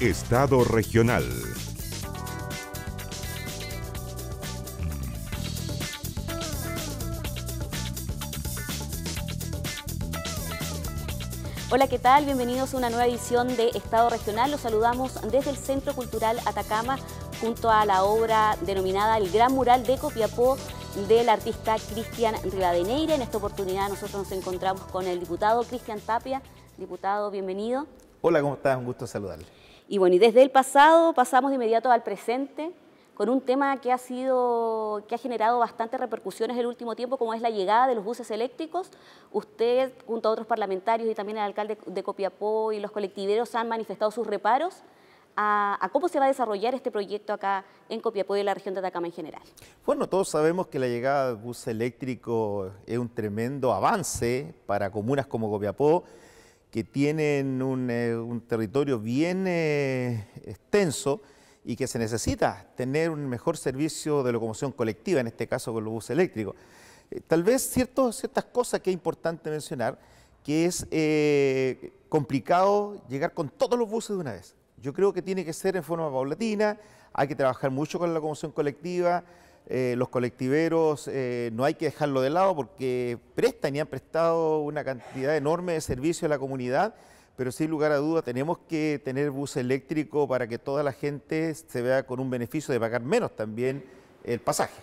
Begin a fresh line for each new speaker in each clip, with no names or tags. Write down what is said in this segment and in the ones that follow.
Estado Regional.
Hola, ¿qué tal? Bienvenidos a una nueva edición de Estado Regional. Los saludamos desde el Centro Cultural Atacama junto a la obra denominada El Gran Mural de Copiapó del artista Cristian Rivadeneira. En esta oportunidad nosotros nos encontramos con el diputado Cristian Tapia. Diputado, bienvenido.
Hola, ¿cómo estás? Un gusto saludarle.
Y bueno, y desde el pasado pasamos de inmediato al presente con un tema que ha sido, que ha generado bastantes repercusiones el último tiempo, como es la llegada de los buses eléctricos. Usted, junto a otros parlamentarios y también el alcalde de Copiapó y los colectiveros han manifestado sus reparos a, cómo se va a desarrollar este proyecto acá en Copiapó y en la región de Atacama en general.
Bueno, todos sabemos que la llegada del bus eléctrico es un tremendo avance para comunas como Copiapó que tienen un, eh, territorio bien eh, extenso y que se necesita tener un mejor servicio de locomoción colectiva, en este caso con los buses eléctricos. Eh, tal vez ciertas cosas que es importante mencionar, que es complicado llegar con todos los buses de una vez. Yo creo que tiene que ser en forma paulatina, hay que trabajar mucho con la locomoción colectiva, eh, los colectiveros eh, no hay que dejarlo de lado porque prestan y han prestado una cantidad enorme de servicio a la comunidad, pero sin lugar a duda tenemos que tener bus eléctrico para que toda la gente se vea con un beneficio de pagar menos también el pasaje.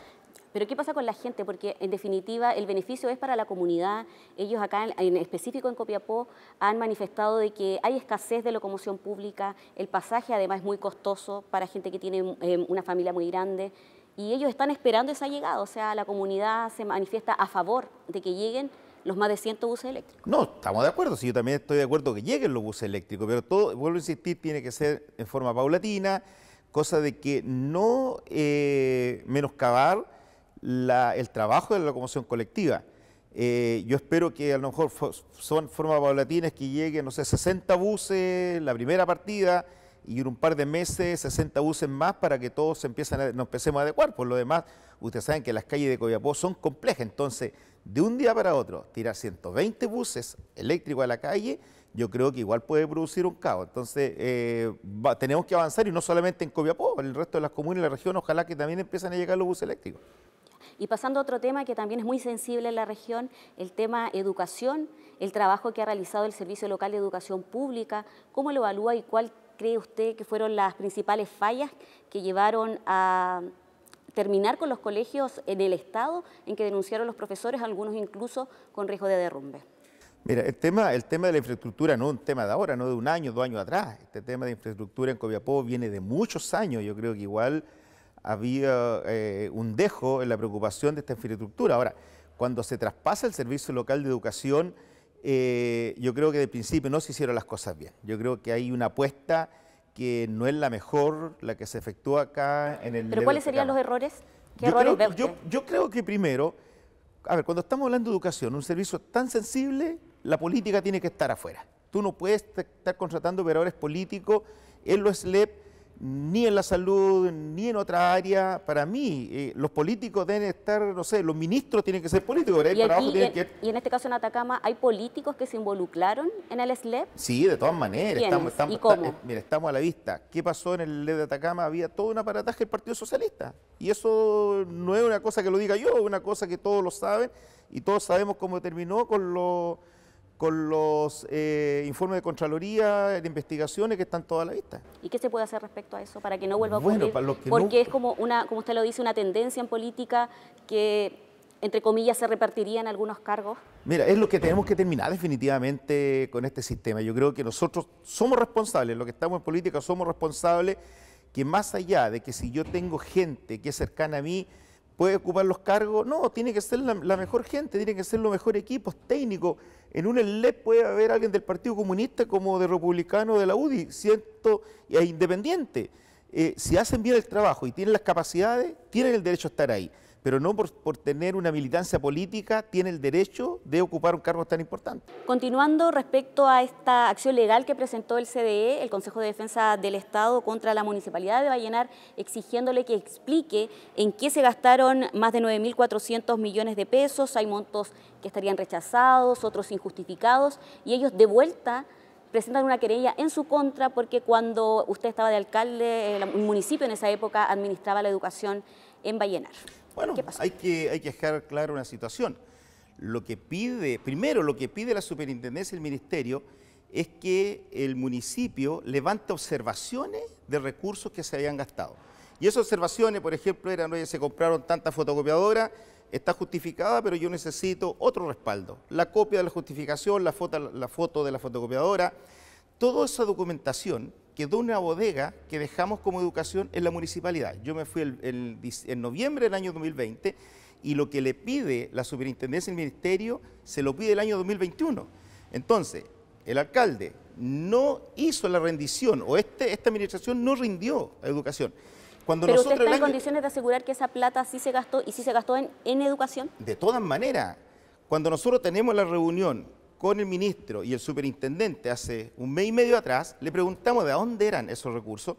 Pero ¿qué pasa con la gente? Porque en definitiva el beneficio es para la comunidad. Ellos acá, en, específico en Copiapó, han manifestado de que hay escasez de locomoción pública, el pasaje además es muy costoso para gente que tiene eh, una familia muy grande, y ellos están esperando esa llegada, o sea, la comunidad se manifiesta a favor de que lleguen los más de 100 buses eléctricos.
No, estamos de acuerdo, sí, yo también estoy de acuerdo que lleguen los buses eléctricos, pero todo, vuelvo a insistir, tiene que ser en forma paulatina, cosa de que no eh, menoscabar el trabajo de la locomoción colectiva. Eh, yo espero que a lo mejor son forma paulatina que lleguen, no sé, 60 buses, la primera partida, y un par de meses 60 buses más para que todos empiezan a, nos empecemos a adecuar. Por lo demás, ustedes saben que las calles de Coviapó son complejas, entonces de un día para otro tirar 120 buses eléctricos a la calle, yo creo que igual puede producir un caos. Entonces eh, tenemos que avanzar y no solamente en Coviapó, en el resto de las comunas y la región, ojalá que también empiecen a llegar los buses eléctricos.
Y pasando a otro tema que también es muy sensible en la región, el tema educación, el trabajo que ha realizado el Servicio Local de Educación Pública, ¿cómo lo evalúa y cuál cree usted que fueron las principales fallas que llevaron a terminar con los colegios en el Estado en que denunciaron los profesores, algunos incluso con riesgo de derrumbe?
Mira, el tema, el tema de la infraestructura no es un tema de ahora, no de un año, dos años atrás. Este tema de infraestructura en Copiapó viene de muchos años. Yo creo que igual había eh, un dejo en la preocupación de esta infraestructura. Ahora, cuando se traspasa el servicio local de educación, eh, yo creo que de principio no se hicieron las cosas bien. Yo creo que hay una apuesta que no es la mejor, la que se efectúa acá en el... ¿Pero cuáles serían los
errores? yo creo,
yo creo que primero, a ver, cuando estamos hablando de educación, un servicio tan sensible, la política tiene que estar afuera. Tú no puedes estar contratando operadores políticos en los SLEP ni en la salud, ni en otra área. Para mí, eh, los políticos deben estar, no sé, los ministros tienen que ser políticos, Y, en,
en este caso en Atacama, ¿hay políticos que se involucraron en el SLEP?
Sí, de todas maneras. Estamos, eh, mira, estamos a la vista. ¿Qué pasó en el SLEP de Atacama? Había todo un aparataje del Partido Socialista. Y eso no es una cosa que lo diga yo, es una cosa que todos lo saben y todos sabemos cómo terminó con los con los eh, informes de Contraloría, de investigaciones que están toda a la vista.
¿Y qué se puede hacer respecto a eso para que no vuelva a ocurrir? Porque es como una, como usted lo dice, una tendencia en política que entre comillas, se repartirían algunos cargos?
Mira, es lo que tenemos que terminar definitivamente con este sistema. Yo creo que nosotros somos responsables, los que estamos en política somos responsables, que más allá de que si yo tengo gente que es cercana a mí, puede ocupar los cargos. No, tiene que ser la, mejor gente, tiene que ser los mejores equipos técnicos. En un led puede haber alguien del Partido Comunista como de Republicano de la UDI, siento, e independiente. Eh, si hacen bien el trabajo y tienen las capacidades, tienen el derecho a estar ahí pero no por, tener una militancia política tiene el derecho de ocupar un cargo tan importante.
Continuando respecto a esta acción legal que presentó el CDE, el Consejo de Defensa del Estado contra la Municipalidad de Vallenar, exigiéndole que explique en qué se gastaron más de 9.400 millones de pesos, hay montos que estarían rechazados, otros injustificados, y ellos de vuelta presentan una querella en su contra porque cuando usted estaba de alcalde, el municipio en esa época administraba la educación en Vallenar.
Bueno, Hay, que, dejar clara una situación. Lo que pide, primero, lo que pide la superintendencia y el ministerio es que el municipio levante observaciones de recursos que se habían gastado. Y esas observaciones, por ejemplo, eran, oye, se compraron tantas fotocopiadoras, está justificada, pero yo necesito otro respaldo. La copia de la justificación, la foto, la foto de la fotocopiadora, toda esa documentación quedó una bodega que dejamos como educación en la municipalidad. Yo me fui en noviembre del año 2020 y lo que le pide la superintendencia del ministerio se lo pide el año 2021. Entonces, el alcalde no hizo la rendición o este, esta administración no rindió a educación. Cuando Pero usted está en
condiciones de asegurar que esa plata sí se gastó y sí se gastó en educación.
De todas maneras, cuando nosotros tenemos la reunión con el ministro y el superintendente hace un mes y medio atrás, le preguntamos de dónde eran esos recursos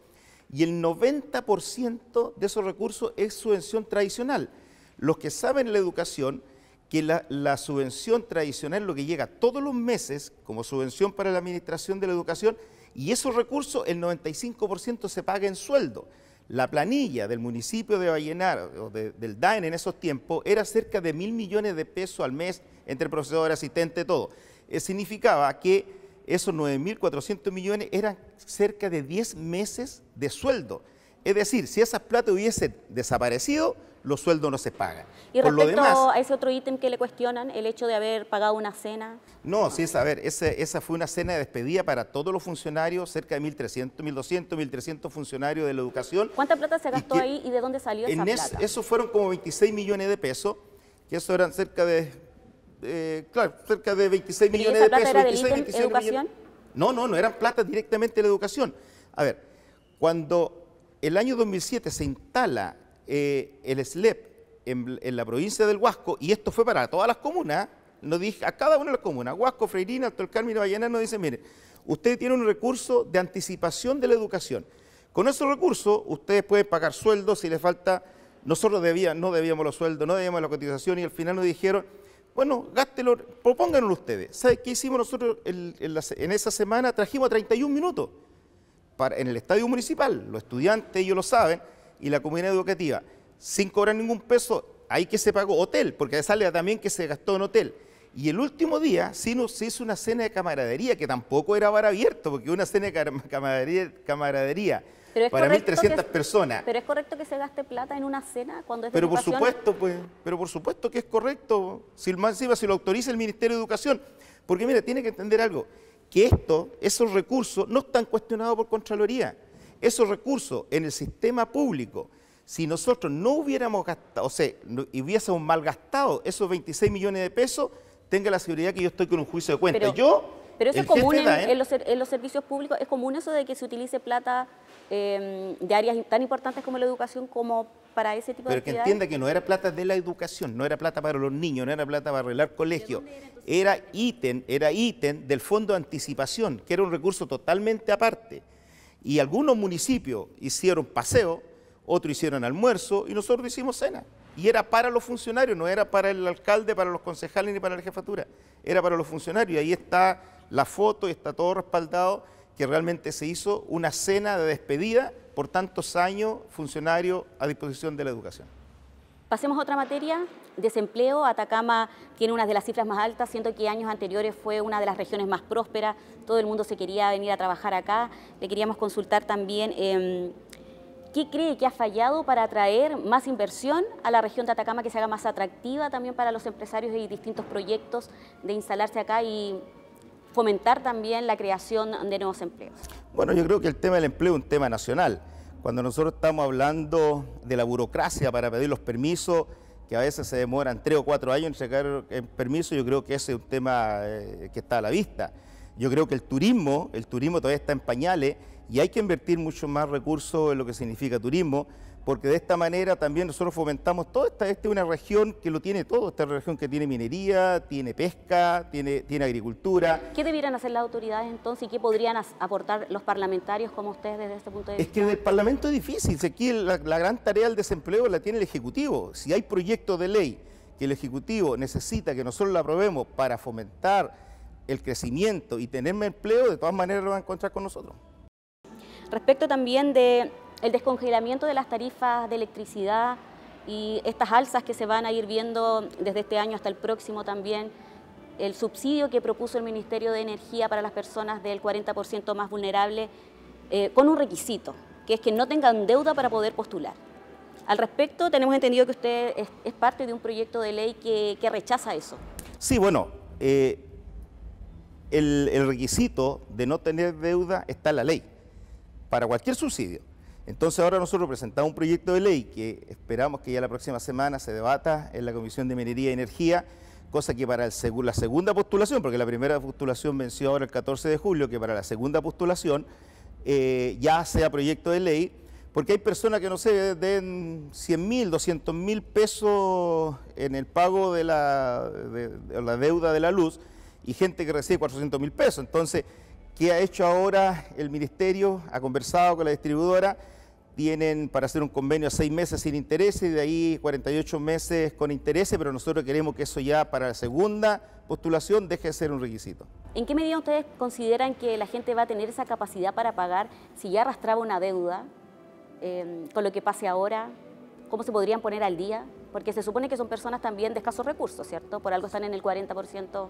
y el 90% de esos recursos es subvención tradicional. Los que saben la educación, que la, subvención tradicional lo que llega todos los meses como subvención para la administración de la educación y esos recursos el 95% se paga en sueldo. La planilla del municipio de Vallenar o del DAEN en esos tiempos era cerca de mil millones de pesos al mes entre profesor, asistente, todo. Eh, significaba que esos 9.400 millones eran cerca de 10 meses de sueldo. Es decir, si esas plata hubiesen desaparecido, los sueldos no se pagan. ¿Y respecto a
ese otro ítem que le cuestionan, el hecho de haber pagado una cena?
No, sí, es, a ver, esa, fue una cena de despedida para todos los funcionarios, cerca de 1.300, 1.200, 1.300 funcionarios de la educación.
¿Cuánta plata se gastó ahí y de dónde salió esa plata?
eso fueron como 26 millones de pesos, que eso eran cerca de eh, claro, cerca de 26 millones de pesos. 26, educación? No, no, no eran plata directamente de la educación. A ver, cuando el año 2007 se instala eh, el SLEP en, la provincia del Huasco, y esto fue para todas las comunas, dije, a cada una de las comunas, Huasco, Freirina, Alto El y Vallenar, nos dicen, mire, usted tiene un recurso de anticipación de la educación. Con esos recursos, ustedes pueden pagar sueldos si les falta... Nosotros debíamos, no debíamos los sueldos, no debíamos la cotización y al final nos dijeron, bueno, gástelo, propónganlo ustedes. ¿Sabe qué hicimos nosotros en, esa semana? Trajimos 31 minutos en el estadio municipal. Los estudiantes, ellos lo saben, y la comunidad educativa. Sin cobrar ningún peso, hay que se pagó hotel, porque sale también que se gastó en hotel. Y el último día sí nos hizo una cena de camaradería, que tampoco era bar abierto, porque una cena de camaradería, camaradería
para 1.300 personas. Pero es correcto que se gaste plata en una cena cuando es Pero por supuesto,
pues, pero por supuesto que es correcto, si si lo autoriza el Ministerio de Educación. Porque mira, tiene que entender algo, que esto, esos recursos no están cuestionados por Contraloría. Esos recursos en el sistema público, si nosotros no hubiéramos gastado, o sea, hubiésemos malgastado esos 26 millones de pesos, tenga la seguridad que yo estoy con un juicio de cuenta. Pero, yo, pero eso es común en, los,
servicios públicos, es común eso de que se utilice plata em, de áreas tan importantes como la educación como para ese tipo de de Pero que entienda que
no era plata de la educación, no era plata para los niños, no era plata para arreglar colegios. Era ítem, era ítem del fondo de anticipación, que era un recurso totalmente aparte. Y algunos municipios hicieron paseo, otros hicieron almuerzo y nosotros hicimos cena y era para los funcionarios, no era para el alcalde, para los concejales ni para la jefatura, era para los funcionarios. Y ahí está la foto y está todo respaldado que realmente se hizo una cena de despedida por tantos años funcionario a disposición de la educación.
Pasemos a otra materia, desempleo. Atacama tiene una de las cifras más altas, siento que años anteriores fue una de las regiones más prósperas. Todo el mundo se quería venir a trabajar acá. Le queríamos consultar también... Em, ¿Qué cree que ha fallado para atraer más inversión a la región de Atacama, que se haga más atractiva también para los empresarios y distintos proyectos de instalarse acá y fomentar también la creación de nuevos empleos?
Bueno, yo creo que el tema del empleo es un tema nacional. Cuando nosotros estamos hablando de la burocracia para pedir los permisos, que a veces se demoran tres o cuatro años en sacar el eh, permiso, yo creo que ese es un tema eh, que está a la vista. Yo creo que el turismo, el turismo todavía está en pañales y hay que invertir mucho más recursos en lo que significa turismo, porque de esta manera también nosotros fomentamos toda esta, este una región que lo tiene todo, esta región que tiene minería, tiene pesca, tiene, agricultura.
¿Qué debieran hacer las autoridades entonces y qué podrían aportar los parlamentarios como ustedes desde este punto de vista? Es
que el Parlamento es difícil, aquí la, gran tarea del desempleo la tiene el Ejecutivo. Si hay proyectos de ley que el Ejecutivo necesita que nosotros la aprobemos para fomentar el crecimiento y tener empleo, de todas maneras lo va a encontrar con nosotros.
Respecto también del el descongelamiento de las tarifas de electricidad y estas alzas que se van a ir viendo desde este año hasta el próximo también, el subsidio que propuso el Ministerio de Energía para las personas del 40% más vulnerable eh, con un requisito, que es que no tengan deuda para poder postular. Al respecto, tenemos entendido que usted es, parte de un proyecto de ley que, rechaza eso.
Sí, bueno, eh, el requisito de no tener deuda está en la ley para cualquier subsidio. Entonces ahora nosotros presentamos un proyecto de ley que esperamos que ya la próxima semana se debata en la Comisión de Minería y Energía, cosa que para la segunda postulación, porque la primera postulación venció ahora el 14 de julio, que para la segunda postulación eh, ya sea proyecto de ley, porque hay personas que no se den 100 mil, 200 mil pesos en el pago de la, de la deuda de la luz y gente que recibe 400 mil pesos. Entonces, ¿Qué ha hecho ahora el Ministerio? Ha conversado con la distribuidora, tienen para hacer un convenio a seis meses sin intereses y de ahí 48 meses con interés, pero nosotros queremos que eso ya para la segunda postulación deje de ser un requisito.
¿En qué medida ustedes consideran que la gente va a tener esa capacidad para pagar si ya arrastraba una deuda em, con lo que pase ahora? ¿Cómo se podrían poner al día? Porque se supone que son personas también de escasos recursos, ¿cierto? Por algo están en el 40%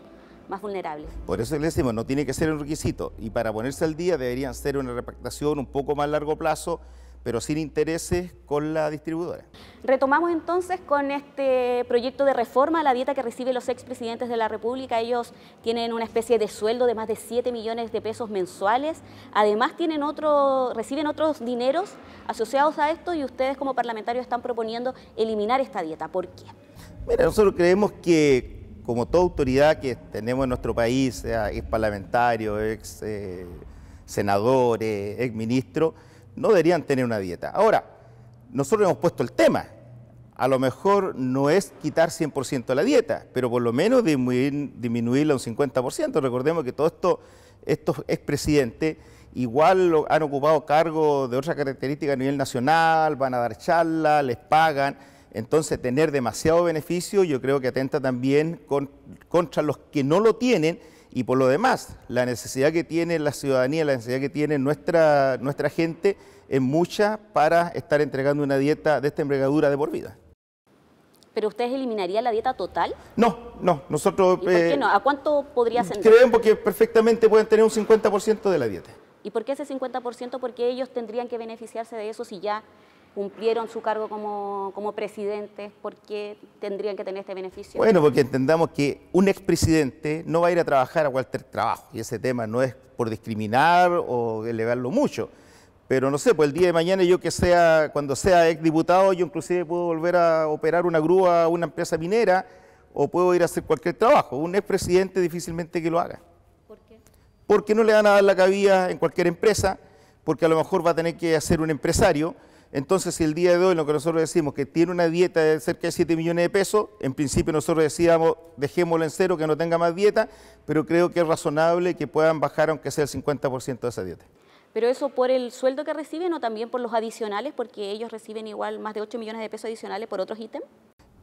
más vulnerables.
Por eso le decimos, no tiene que ser un requisito. Y para ponerse al día deberían ser una repactación un poco más largo plazo, pero sin intereses con la distribuidora.
Retomamos entonces con este proyecto de reforma a la dieta que reciben los expresidentes de la República. Ellos tienen una especie de sueldo de más de 7 millones de pesos mensuales. Además tienen otro, reciben otros dineros asociados a esto y ustedes como parlamentarios están proponiendo eliminar esta dieta. ¿Por qué? Mira,
nosotros creemos que como toda autoridad que tenemos en nuestro país, sea ex parlamentario, eh, ex senadores, ex ministro, no deberían tener una dieta. Ahora, nosotros hemos puesto el tema. A lo mejor no es quitar 100% la dieta, pero por lo menos disminuirla un 50%. Recordemos que todos esto, estos expresidentes igual han ocupado cargo de otra característica a nivel nacional, van a dar charlas, les pagan. Entonces, tener demasiado beneficio yo creo que atenta también contra los que no lo tienen y por lo demás, la necesidad que tiene la ciudadanía, la necesidad que tiene nuestra, nuestra gente es mucha para estar entregando una dieta de esta envergadura de por vida.
¿Pero ustedes eliminarían la dieta total?
No, no, nosotros... ¿Por qué eh, no?
¿A cuánto podría ser? Creen
porque perfectamente pueden tener un 50% de la dieta.
¿Y por qué ese 50%? Porque ellos tendrían que beneficiarse de eso si ya cumplieron su cargo como, como ¿por qué tendrían que tener este beneficio? Bueno, porque
entendamos que un expresidente no va a ir a trabajar a cualquier trabajo, y ese tema no es por discriminar o elevarlo mucho. Pero no sé, pues el día de mañana yo que sea, cuando sea exdiputado, yo inclusive puedo volver a operar una grúa una empresa minera o puedo ir a hacer cualquier trabajo. Un expresidente difícilmente que lo haga. ¿Por qué? Porque no le van a dar la cabida en cualquier empresa, porque a lo mejor va a tener que hacer un empresario, entonces, si el día de hoy lo que nosotros decimos que tiene una dieta de cerca de 7 millones de pesos, en principio nosotros decíamos dejémoslo en cero, que no tenga más dieta, pero creo que es razonable que puedan bajar aunque sea el 50% de esa dieta.
Pero eso por el sueldo que reciben o también por los adicionales, porque ellos reciben igual más de 8 millones de pesos adicionales por otros ítems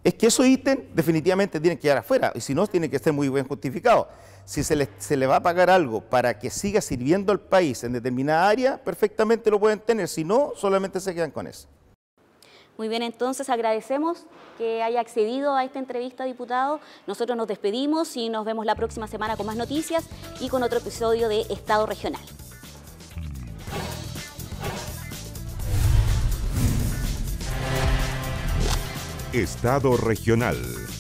es que esos ítems definitivamente tienen que quedar afuera y si no, tiene que ser muy bien justificado. Si se le, se le va a pagar algo para que siga sirviendo al país en determinada área, perfectamente lo pueden tener, si no, solamente se quedan con eso.
Muy bien, entonces agradecemos que haya accedido a esta entrevista, diputado. Nosotros nos despedimos y nos vemos la próxima semana con más noticias y con otro episodio de Estado Regional.
Estado Regional.